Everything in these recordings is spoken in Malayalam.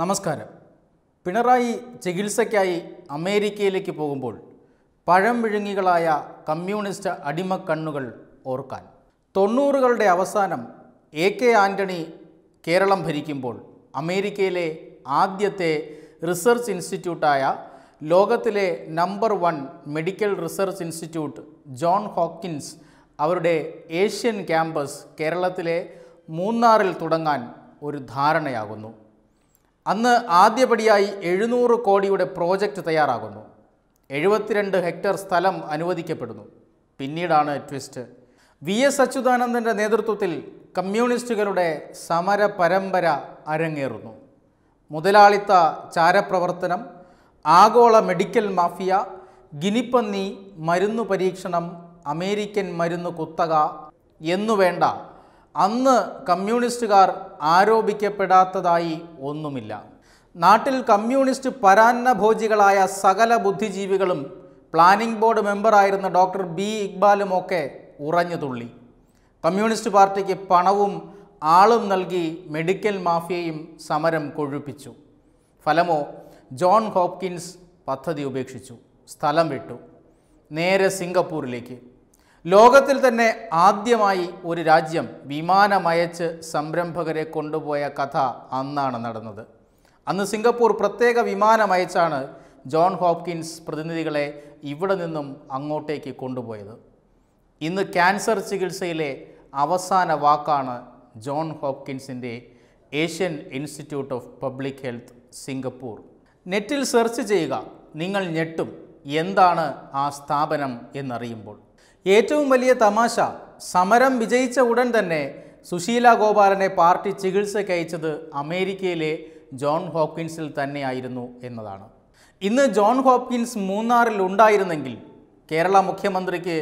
നമസ്കാരം പിണറായി ചികിത്സയ്ക്കായി അമേരിക്കയിലേക്ക് പോകുമ്പോൾ പഴം വിഴുങ്ങികളായ കമ്മ്യൂണിസ്റ്റ് അടിമക്കണ്ണുകൾ ഓർക്കാൻ തൊണ്ണൂറുകളുടെ അവസാനം എ കെ ആൻ്റണി കേരളം ഭരിക്കുമ്പോൾ അമേരിക്കയിലെ ആദ്യത്തെ റിസർച്ച് ഇൻസ്റ്റിറ്റ്യൂട്ടായ ലോകത്തിലെ number one medical research institute John Hopkins അവരുടെ ഏഷ്യൻ ക്യാമ്പസ് കേരളത്തിലെ മൂന്നാറിൽ തുടങ്ങാൻ ഒരു ധാരണയാകുന്നു അന്ന് ആദ്യപടിയായി എഴുന്നൂറ് കോടിയുടെ പ്രോജക്റ്റ് തയ്യാറാകുന്നു എഴുപത്തിരണ്ട് ഹെക്ടർ സ്ഥലം അനുവദിക്കപ്പെടുന്നു പിന്നീടാണ് ട്വിസ്റ്റ് വി എസ് അച്യുതാനന്ദൻ്റെ നേതൃത്വത്തിൽ കമ്മ്യൂണിസ്റ്റുകളുടെ സമര പരമ്പര അരങ്ങേറുന്നു മുതലാളിത്ത ചാരപ്രവർത്തനം ആഗോള മെഡിക്കൽ മാഫിയ ഗിനിപ്പന്നി മരുന്നു പരീക്ഷണം അമേരിക്കൻ മരുന്ന് കുത്തക എന്നുവേണ്ട അന്ന് കമ്മ്യൂണിസ്റ്റുകാർ ആരോപിക്കപ്പെടാത്തതായി ഒന്നുമില്ല നാട്ടിൽ കമ്മ്യൂണിസ്റ്റ് പരാന്നഭോജികളായ സകല ബുദ്ധിജീവികളും പ്ലാനിംഗ് ബോർഡ് മെമ്പറായിരുന്ന ഡോക്ടർ ബി ഒക്കെ ഉറഞ്ഞു തുള്ളി കമ്മ്യൂണിസ്റ്റ് പാർട്ടിക്ക് പണവും ആളും നൽകി മെഡിക്കൽ മാഫിയയും സമരം കൊഴുപ്പിച്ചു ഫലമോ ജോൺ ഹോപ്കിൻസ് പദ്ധതി ഉപേക്ഷിച്ചു സ്ഥലം വിട്ടു നേരെ സിംഗപ്പൂരിലേക്ക് ലോകത്തിൽ തന്നെ ആദ്യമായി ഒരു രാജ്യം വിമാനമയച്ച് സംരംഭകരെ കൊണ്ടുപോയ കഥ അന്നാണ് നടന്നത് അന്ന് സിംഗപ്പൂർ പ്രത്യേക വിമാനമയച്ചാണ് ജോൺ ഹോപ്കിൻസ് പ്രതിനിധികളെ ഇവിടെ നിന്നും അങ്ങോട്ടേക്ക് കൊണ്ടുപോയത് ഇന്ന് ക്യാൻസർ ചികിത്സയിലെ അവസാന വാക്കാണ് ജോൺ ഹോപ്കിൻസിൻ്റെ Asian institute of public health Singapore നെറ്റിൽ സെർച്ച് ചെയ്യുക നിങ്ങൾ ഞെട്ടും എന്താണ് ആ സ്ഥാപനം എന്നറിയുമ്പോൾ ഏറ്റവും വലിയ തമാശ സമരം വിജയിച്ച ഉടൻ തന്നെ സുശീല ഗോപാലനെ പാർട്ടി ചികിത്സയ്ക്ക് അയച്ചത് അമേരിക്കയിലെ ജോൺ ഹോപ്കിൻസിൽ തന്നെയായിരുന്നു എന്നതാണ് ഇന്ന് ജോൺ ഹോപ്കിൻസ് മൂന്നാറിൽ ഉണ്ടായിരുന്നെങ്കിൽ കേരള മുഖ്യമന്ത്രിക്ക്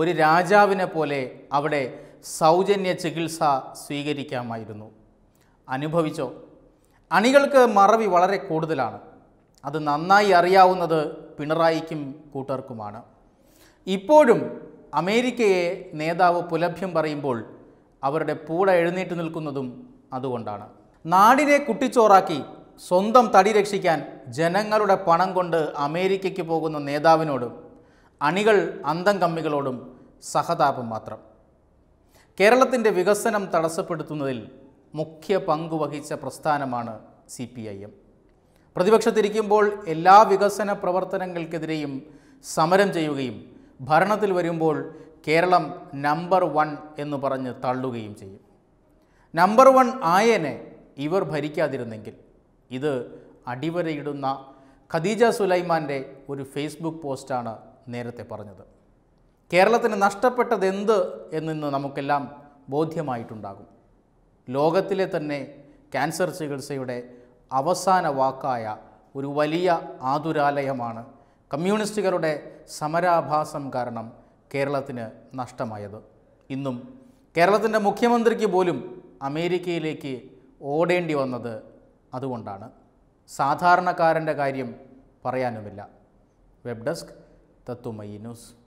ഒരു രാജാവിനെ പോലെ അവിടെ സൗജന്യ ചികിത്സ സ്വീകരിക്കാമായിരുന്നു അനുഭവിച്ചോ അണികൾക്ക് മറവി വളരെ കൂടുതലാണ് അത് നന്നായി അറിയാവുന്നത് പിണറായിക്കും കൂട്ടർക്കുമാണ് ഇപ്പോഴും അമേരിക്കയെ നേതാവ് പുലഭ്യം പറയുമ്പോൾ അവരുടെ പൂട എഴുന്നേറ്റ് നിൽക്കുന്നതും അതുകൊണ്ടാണ് നാടിനെ കുട്ടിച്ചോറാക്കി സ്വന്തം തടി രക്ഷിക്കാൻ ജനങ്ങളുടെ പണം കൊണ്ട് അമേരിക്കയ്ക്ക് പോകുന്ന നേതാവിനോടും അണികൾ അന്തം കമ്മികളോടും സഹതാപം മാത്രം കേരളത്തിൻ്റെ വികസനം തടസ്സപ്പെടുത്തുന്നതിൽ മുഖ്യ പങ്കുവഹിച്ച പ്രസ്ഥാനമാണ് സി പി ഐ എം പ്രതിപക്ഷത്തിരിക്കുമ്പോൾ എല്ലാ വികസന പ്രവർത്തനങ്ങൾക്കെതിരെയും സമരം ചെയ്യുകയും ഭരണത്തിൽ വരുമ്പോൾ കേരളം നമ്പർ വൺ എന്ന് പറഞ്ഞ് തള്ളുകയും ചെയ്യും നമ്പർ വൺ ആയനെ ഇവർ ഭരിക്കാതിരുന്നെങ്കിൽ ഇത് അടിവരയിടുന്ന ഖദീജ സുലൈമാൻ്റെ ഒരു ഫേസ്ബുക്ക് പോസ്റ്റാണ് നേരത്തെ പറഞ്ഞത് കേരളത്തിന് എന്ത് എന്നിന്ന് നമുക്കെല്ലാം ബോധ്യമായിട്ടുണ്ടാകും ലോകത്തിലെ തന്നെ ക്യാൻസർ ചികിത്സയുടെ അവസാന വാക്കായ ഒരു വലിയ ആതുരാലയമാണ് കമ്മ്യൂണിസ്റ്റുകാരുടെ സമരാഭാസം കാരണം കേരളത്തിന് നഷ്ടമായത് ഇന്നും കേരളത്തിൻ്റെ മുഖ്യമന്ത്രിക്ക് പോലും അമേരിക്കയിലേക്ക് ഓടേണ്ടി വന്നത് അതുകൊണ്ടാണ് സാധാരണക്കാരൻ്റെ കാര്യം പറയാനുമില്ല വെബ് ഡെസ്ക് തത്തുമൈ ന്യൂസ്